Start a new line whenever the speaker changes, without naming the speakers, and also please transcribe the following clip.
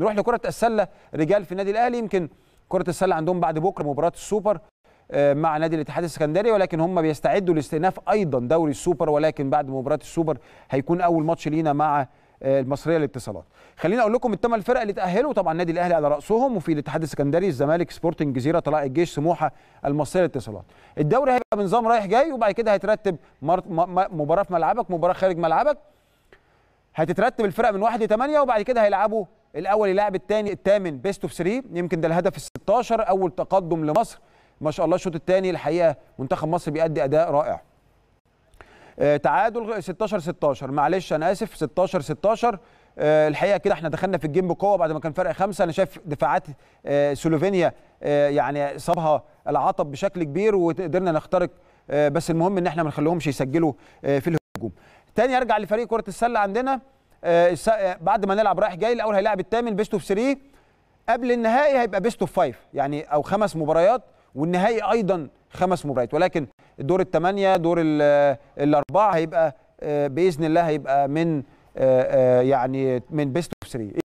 نروح لكره السله رجال في النادي الاهلي يمكن كره السله عندهم بعد بكره مباراه السوبر آه، مع نادي الاتحاد السكندري ولكن هم بيستعدوا لاستئناف ايضا دوري السوبر ولكن بعد مباراه السوبر هيكون اول ماتش لينا مع آه، المصريه للاتصالات خليني اقول لكم الثمان فرق اللي تاهلوا طبعا النادي الاهلي على راسهم وفي الاتحاد السكندري الزمالك سبورتنج جزيره طلائع الجيش سموحه المصريه للاتصالات الدوري هيبقى بنظام رايح جاي وبعد كده هيترتب مباراه في ملعبك مباراه خارج ملعبك هتترتب الفرق من 1 ل 8 وبعد كده هيلعبوا الاول يلاعب الثاني الثامن بيست اوف 3 يمكن ده الهدف ال 16 اول تقدم لمصر ما شاء الله الشوط الثاني الحقيقه منتخب مصر بيأدي اداء رائع آه، تعادل 16 16 معلش انا اسف 16 16 آه، الحقيقه كده احنا دخلنا في الجيم بقوه بعد ما كان فرق خمسه انا شايف دفاعات آه، سلوفينيا يعني صابها العطب بشكل كبير وقدرنا نخترق بس المهم ان احنا ما نخليهمش يسجلوا في الهجوم تاني ارجع لفريق كره السله عندنا آه، آه، بعد ما نلعب رايح جاي الاول هيلاعب الثامن بيست اوف 3 قبل النهائي هيبقى بيست اوف 5 يعني او خمس مباريات والنهائي ايضا خمس مباريات ولكن دور الثمانيه دور آه، الاربعه هيبقى باذن الله هيبقى من يعني من بيست اوف 3